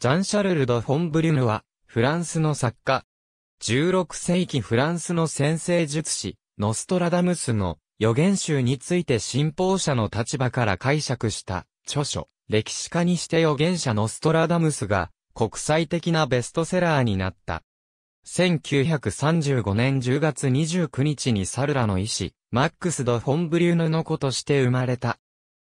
ジャン・シャルルド・フォン・ブリュヌは、フランスの作家。16世紀フランスの先生術師、ノストラダムスの予言集について信奉者の立場から解釈した著書、歴史家にして予言者ノストラダムスが国際的なベストセラーになった。1935年10月29日にサルラの医師、マックス・ド・フォン・ブリュヌの子として生まれた。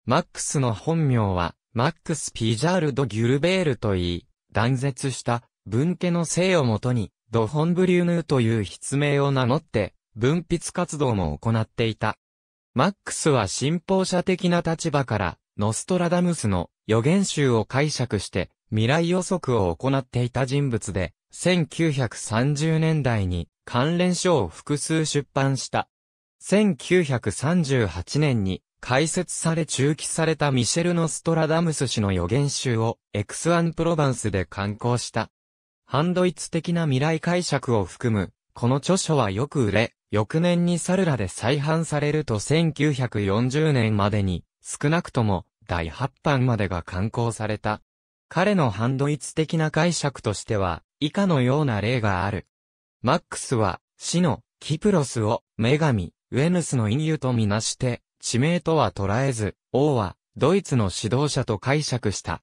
マックスの本名は、マックス・ピジャール・ド・ギュルベールといい、断絶した文家の姓をもとに、ド・ホンブリューヌーという筆名を名乗って、文筆活動も行っていた。マックスは信奉者的な立場から、ノストラダムスの予言集を解釈して、未来予測を行っていた人物で、1930年代に関連書を複数出版した。1938年に解説され中期されたミシェル・ノストラダムス氏の予言集をエクスアンプロバンスで刊行した。ハンドイツ的な未来解釈を含む、この著書はよく売れ、翌年にサルラで再販されると1940年までに、少なくとも第8版までが刊行された。彼のハンドイツ的な解釈としては、以下のような例がある。マックスは、死の、キプロスを、女神、ウェヌスの隠喩とみなして、地名とは捉えず、王はドイツの指導者と解釈した。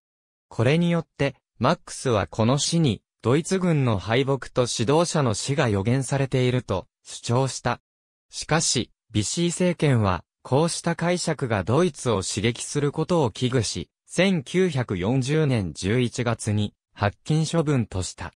これによって、マックスはこの死に、ドイツ軍の敗北と指導者の死が予言されていると主張した。しかし、ビシー政権は、こうした解釈がドイツを刺激することを危惧し、1940年11月に、発禁処分とした。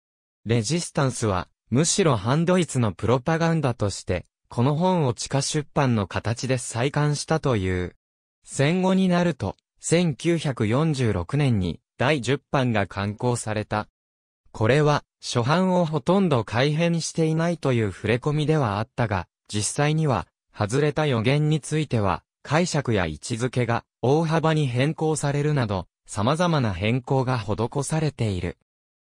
レジスタンスは、むしろ反ドイツのプロパガンダとして、この本を地下出版の形で再刊したという。戦後になると、1946年に第10版が刊行された。これは、初版をほとんど改変していないという触れ込みではあったが、実際には、外れた予言については、解釈や位置づけが大幅に変更されるなど、様々な変更が施されている。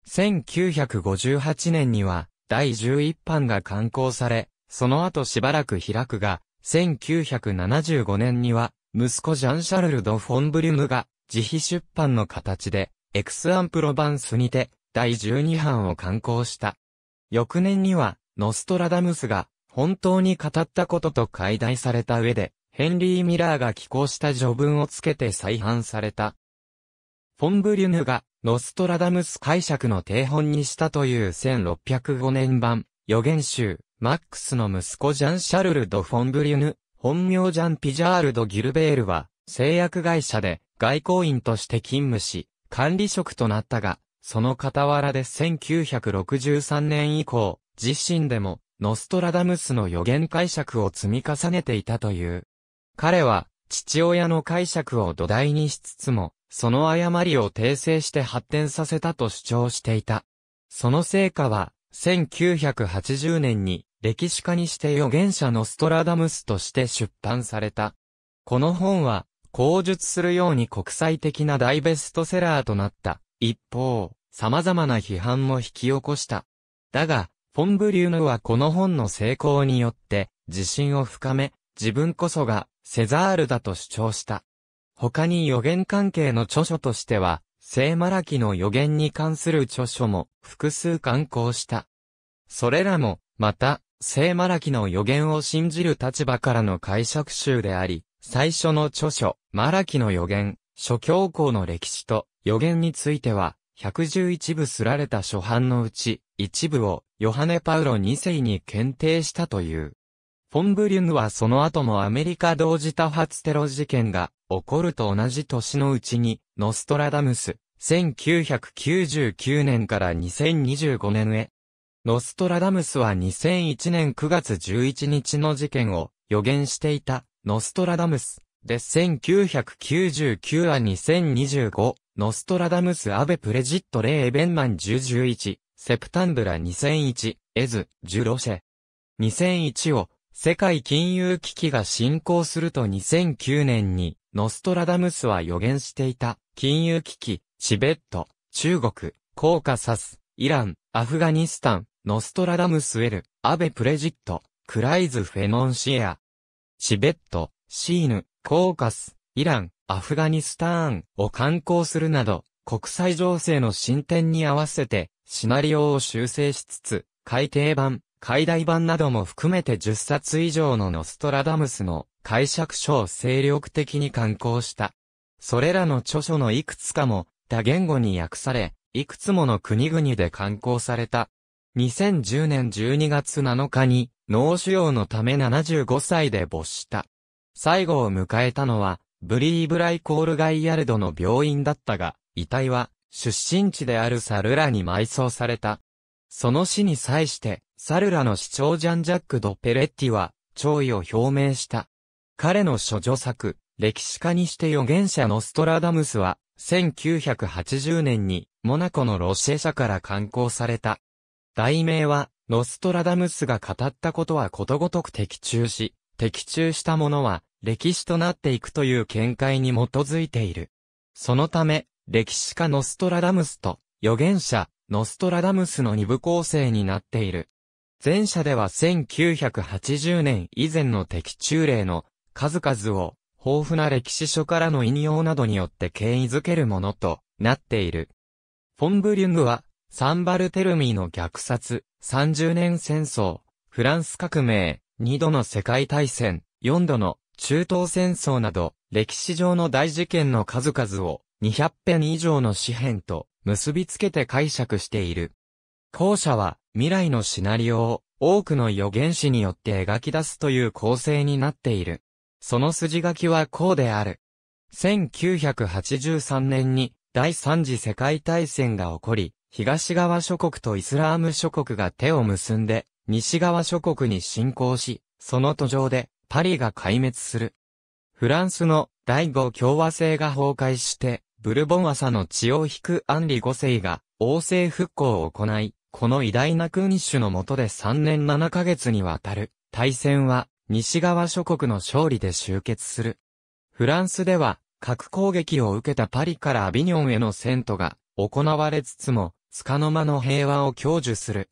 1958年には、第11版が刊行され、その後しばらく開くが、1975年には、息子ジャン・シャルル・ド・フォン・ブリュムが、自費出版の形で、エクス・アン・プロバンスにて、第12版を刊行した。翌年には、ノストラダムスが、本当に語ったことと解題された上で、ヘンリー・ミラーが寄稿した序文をつけて再版された。フォン・ブリュヌが、ノストラダムス解釈の定本にしたという1605年版、予言集、マックスの息子ジャン・シャルル・ド・フォン・ブリュヌ、本名ジャン・ピジャール・ド・ギルベールは、製薬会社で外交員として勤務し、管理職となったが、その傍らで1963年以降、自身でも、ノストラダムスの予言解釈を積み重ねていたという。彼は、父親の解釈を土台にしつつも、その誤りを訂正して発展させたと主張していた。その成果は、1980年に歴史家にして預言者のストラダムスとして出版された。この本は、口述するように国際的な大ベストセラーとなった。一方、様々な批判も引き起こした。だが、フォン・ブリューヌはこの本の成功によって、自信を深め、自分こそが、セザールだと主張した。他に予言関係の著書としては、聖マラキの予言に関する著書も複数刊行した。それらも、また、聖マラキの予言を信じる立場からの解釈集であり、最初の著書、マラキの予言、諸教皇の歴史と予言については、111部すられた初版のうち、一部をヨハネ・パウロ2世に検定したという。フォン・ブリュンはその後もアメリカ同時多発テロ事件が起こると同じ年のうちにノストラダムス、1999年から2025年へ。ノストラダムスは2001年9月11日の事件を予言していた、ノストラダムス。で、1999は2025、ノストラダムスアベプレジットレーエベンマン1011、セプタンブラ2001、エズ、ジュロシェ。2001を、世界金融危機が進行すると2009年に、ノストラダムスは予言していた。金融危機、チベット、中国、コーカサス、イラン、アフガニスタン、ノストラダムスウェル、アベプレジット、クライズフェノンシエア。チベット、シーヌ、コーカス、イラン、アフガニスターンを観光するなど、国際情勢の進展に合わせて、シナリオを修正しつつ、改訂版、解題版なども含めて10冊以上のノストラダムスの解釈書を精力的に観光した。それらの著書のいくつかも、多言語に訳され、いくつもの国々で刊行された。2010年12月7日に、脳腫瘍のため75歳で没した。最後を迎えたのは、ブリーブライコールガイヤルドの病院だったが、遺体は、出身地であるサルラに埋葬された。その死に際して、サルラの市長ジャンジャック・ド・ペレッティは、弔意を表明した。彼の処女作、歴史家にして預言者のストラダムスは、1980年に、モナコのロシア社から刊行された。題名は、ノストラダムスが語ったことはことごとく的中し、的中したものは、歴史となっていくという見解に基づいている。そのため、歴史家ノストラダムスと、預言者、ノストラダムスの二部構成になっている。前者では1980年以前の的中例の数々を豊富な歴史書からの引用などによって権威づけるものとなっている。フォンブリュングは、サンバルテルミーの虐殺、30年戦争、フランス革命、2度の世界大戦、4度の中東戦争など、歴史上の大事件の数々を200編以上の詩編と結びつけて解釈している。後者は未来のシナリオを多くの予言師によって描き出すという構成になっている。その筋書きはこうである。1983年に第三次世界大戦が起こり、東側諸国とイスラーム諸国が手を結んで、西側諸国に侵攻し、その途上でパリが壊滅する。フランスの第五共和制が崩壊して、ブルボン朝の血を引くアンリ5世が王政復興を行い、この偉大な君主の下で3年7ヶ月にわたる大戦は西側諸国の勝利で終結する。フランスでは、核攻撃を受けたパリからアビニョンへの戦闘が行われつつも、束の間の平和を享受する。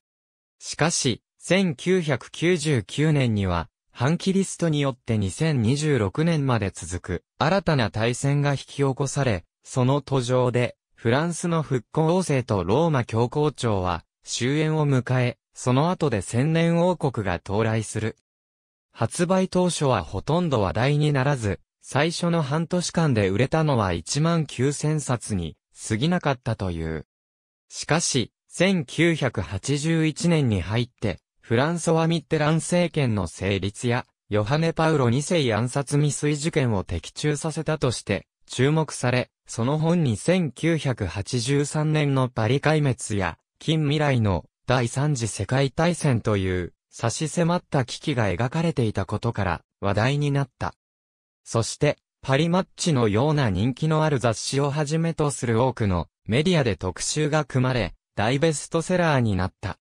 しかし、1999年には、反キリストによって2026年まで続く新たな大戦が引き起こされ、その途上で、フランスの復興王政とローマ教皇庁は終焉を迎え、その後で千年王国が到来する。発売当初はほとんど話題にならず、最初の半年間で売れたのは1万9000冊に過ぎなかったという。しかし、1981年に入って、フランソワ・ミッテラン政権の成立や、ヨハネ・パウロ2世暗殺未遂事件を的中させたとして、注目され、その本に1983年のパリ壊滅や、近未来の第三次世界大戦という差し迫った危機が描かれていたことから話題になった。そして、パリマッチのような人気のある雑誌をはじめとする多くのメディアで特集が組まれ、大ベストセラーになった。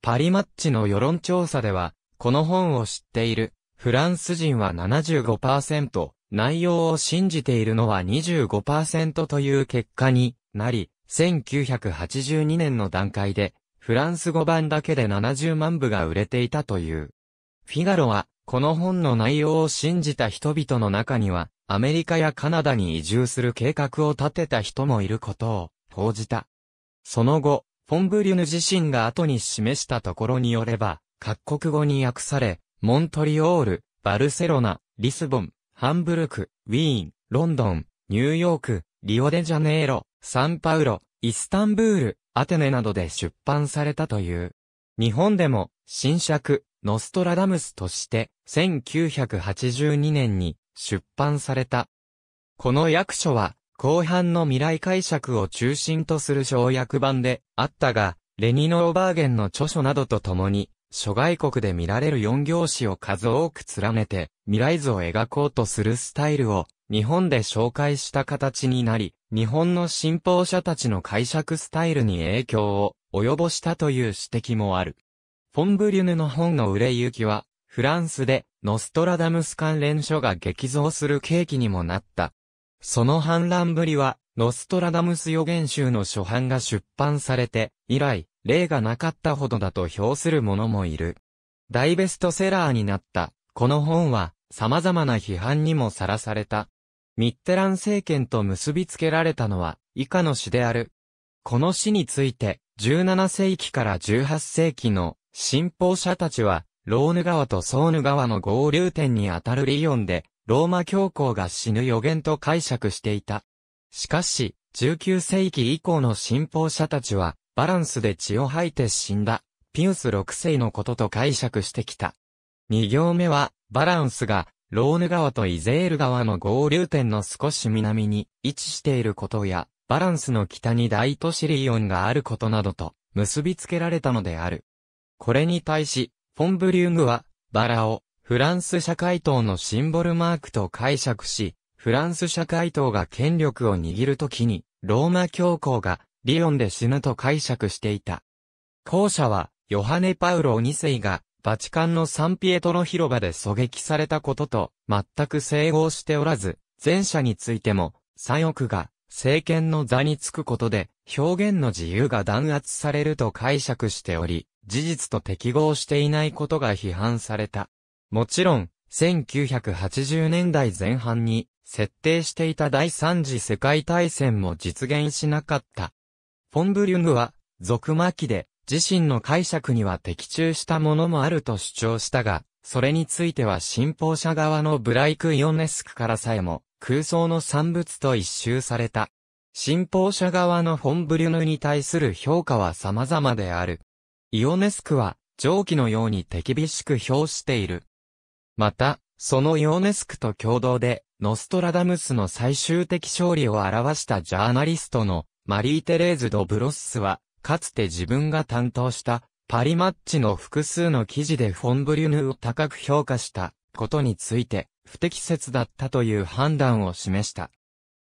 パリマッチの世論調査では、この本を知っているフランス人は75%、内容を信じているのは25%という結果になり、1982年の段階でフランス語版だけで70万部が売れていたという。フィガロは、この本の内容を信じた人々の中には、アメリカやカナダに移住する計画を立てた人もいることを報じた。その後、フォンブリュヌ自身が後に示したところによれば、各国語に訳され、モントリオール、バルセロナ、リスボン、ハンブルク、ウィーン、ロンドン、ニューヨーク、リオデジャネイロ、サンパウロ、イスタンブール、アテネなどで出版されたという。日本でも、新作、ノストラダムスとして、1982年に出版された。この役所は、後半の未来解釈を中心とする小役版であったが、レニノ・オバーゲンの著書などとともに、諸外国で見られる4行詞を数多く連ねて、未来図を描こうとするスタイルを、日本で紹介した形になり、日本の信奉者たちの解釈スタイルに影響を及ぼしたという指摘もある。フォン・ブリュヌの本の売れ行きは、フランスでノストラダムス関連書が激増する契機にもなった。その反乱ぶりは、ノストラダムス予言集の初版が出版されて、以来、例がなかったほどだと評する者もいる。大ベストセラーになった、この本は、様々な批判にもさらされた。ミッテラン政権と結びつけられたのは、以下の詩である。この詩について、17世紀から18世紀の信奉者たちは、ローヌ川とソーヌ川の合流点にあたるリヨンで、ローマ教皇が死ぬ予言と解釈していた。しかし、19世紀以降の信奉者たちは、バランスで血を吐いて死んだ、ピウス6世のことと解釈してきた。2行目は、バランスが、ローヌ川とイゼール川の合流点の少し南に位置していることや、バランスの北に大都市リオンがあることなどと結びつけられたのである。これに対し、フォンブリューグは、バラをフランス社会党のシンボルマークと解釈し、フランス社会党が権力を握るときに、ローマ教皇がリオンで死ぬと解釈していた。後者は、ヨハネ・パウロ2世がバチカンのサンピエトロ広場で狙撃されたことと全く整合しておらず、前者についても、左翼が政権の座につくことで表現の自由が弾圧されると解釈しており、事実と適合していないことが批判された。もちろん、1980年代前半に設定していた第三次世界大戦も実現しなかった。フォンブリュングは、続末期で自身の解釈には的中したものもあると主張したが、それについては信奉者側のブライク・イオネスクからさえも空想の産物と一周された。信奉者側のフォン・ブリュヌに対する評価は様々である。イオネスクは上記のように手厳しく評している。また、そのイオネスクと共同で、ノストラダムスの最終的勝利を表したジャーナリストのマリー・テレーズ・ド・ブロッスは、かつて自分が担当したパリマッチの複数の記事でフォンブリュヌを高く評価したことについて不適切だったという判断を示した。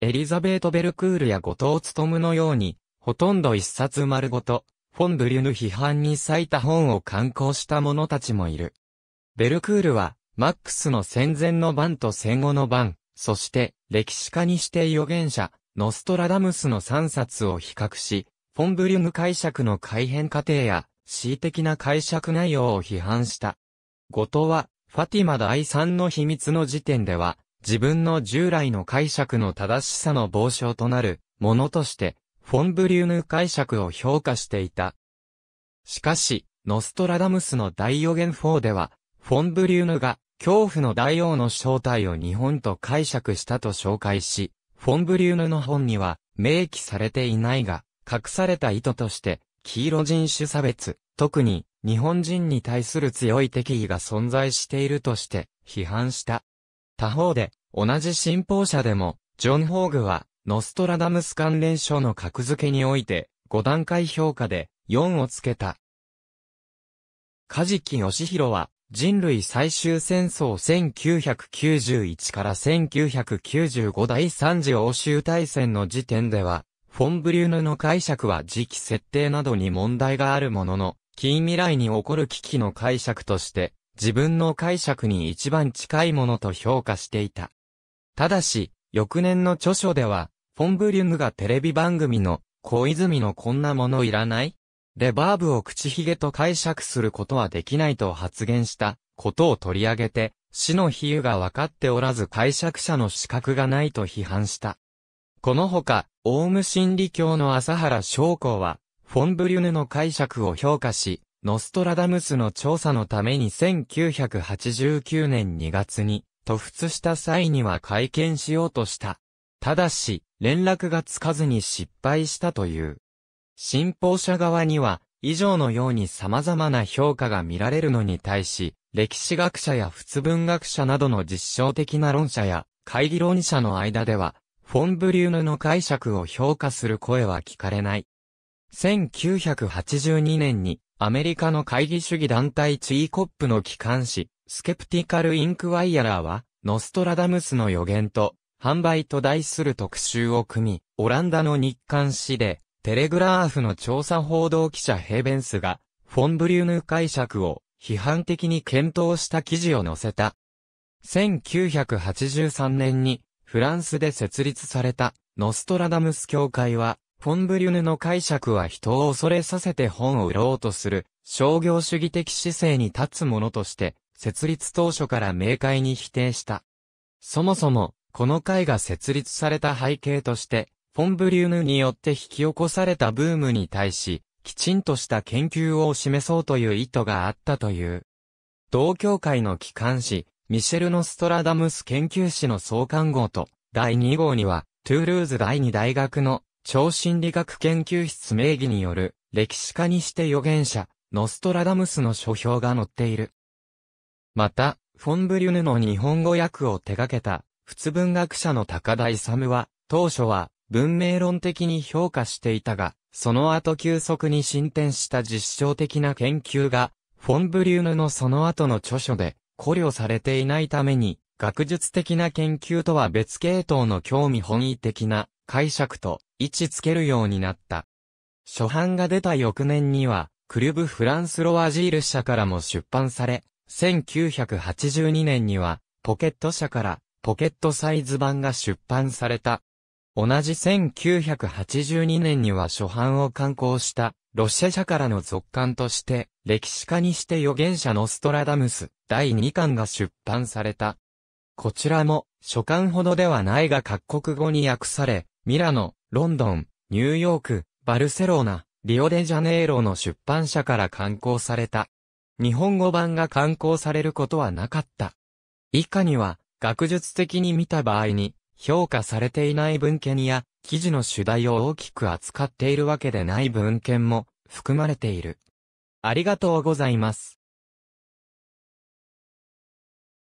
エリザベート・ベルクールや後藤むのように、ほとんど一冊丸ごと、フォン・ブリュヌ批判に割いた本を刊行した者たちもいる。ベルクールは、マックスの戦前の版と戦後の版、そして、歴史家にして預言者、ノストラダムスの3冊を比較し、フォンブリュム解釈の改変過程や、恣意的な解釈内容を批判した。後藤は、ファティマ第三の秘密の時点では、自分の従来の解釈の正しさの傍証となるものとして、フォンブリューヌ解釈を評価していた。しかし、ノストラダムスの大予言4では、フォンブリューヌが恐怖の大王の正体を日本と解釈したと紹介し、フォンブリューヌの本には明記されていないが、隠された意図として、黄色人種差別、特に日本人に対する強い敵意が存在しているとして批判した。他方で、同じ信奉者でも、ジョン・ホーグは、ノストラダムス関連書の格付けにおいて、5段階評価で4をつけた。カジキ・ヨシヒロは、人類最終戦争1991から1995第3次欧州大戦の時点では、フォン・ブリュヌの解釈は時期設定などに問題があるものの、近未来に起こる危機の解釈として、自分の解釈に一番近いものと評価していた。ただし、翌年の著書では、フォン・ブリュヌがテレビ番組の、小泉のこんなものいらないレバーブを口ひげと解釈することはできないと発言したことを取り上げて、死の比喩が分かっておらず解釈者の資格がないと批判した。このほか、オウム真理教の朝原昌光は、フォン・ブリュヌの解釈を評価し、ノストラダムスの調査のために1989年2月に、突出した際には会見しようとした。ただし、連絡がつかずに失敗したという。信奉者側には、以上のように様々な評価が見られるのに対し、歴史学者や仏文学者などの実証的な論者や、会議論者の間では、フォン・ブリューヌの解釈を評価する声は聞かれない。1982年にアメリカの会議主義団体チーコップの機関誌、スケプティカル・インクワイアラーは、ノストラダムスの予言と、販売と題する特集を組み、オランダの日刊誌で、テレグラーフの調査報道記者ヘーベンスが、フォン・ブリューヌ解釈を批判的に検討した記事を載せた。1983年にフランスで設立された、ノストラダムス教会は、フォン・ブリュヌの解釈は人を恐れさせて本を売ろうとする、商業主義的姿勢に立つものとして、設立当初から明快に否定した。そもそも、この会が設立された背景として、フォン・ブリュヌによって引き起こされたブームに対し、きちんとした研究を示そうという意図があったという。同協会の機関誌、ミシェル・ノストラダムス研究史の創刊号と、第2号には、トゥールーズ第2大学の超心理学研究室名義による歴史家にして預言者、ノストラダムスの書評が載っている。また、フォン・ブリュヌの日本語訳を手掛けた、仏文学者の高田勇は、当初は文明論的に評価していたが、その後急速に進展した実証的な研究が、フォン・ブリュヌのその後の著書で、考慮されていないために、学術的な研究とは別系統の興味本位的な解釈と位置付けるようになった。初版が出た翌年には、クルブ・フランス・ロワジール社からも出版され、1982年には、ポケット社からポケットサイズ版が出版された。同じ1982年には初版を刊行したロシア社からの続刊として、歴史家にして預言者のストラダムス、第2巻が出版された。こちらも、書簡ほどではないが各国語に訳され、ミラノ、ロンドン、ニューヨーク、バルセロナ、リオデジャネイロの出版社から刊行された。日本語版が刊行されることはなかった。以下には、学術的に見た場合に、評価されていない文献や、記事の主題を大きく扱っているわけでない文献も含まれている。ありがとうございます。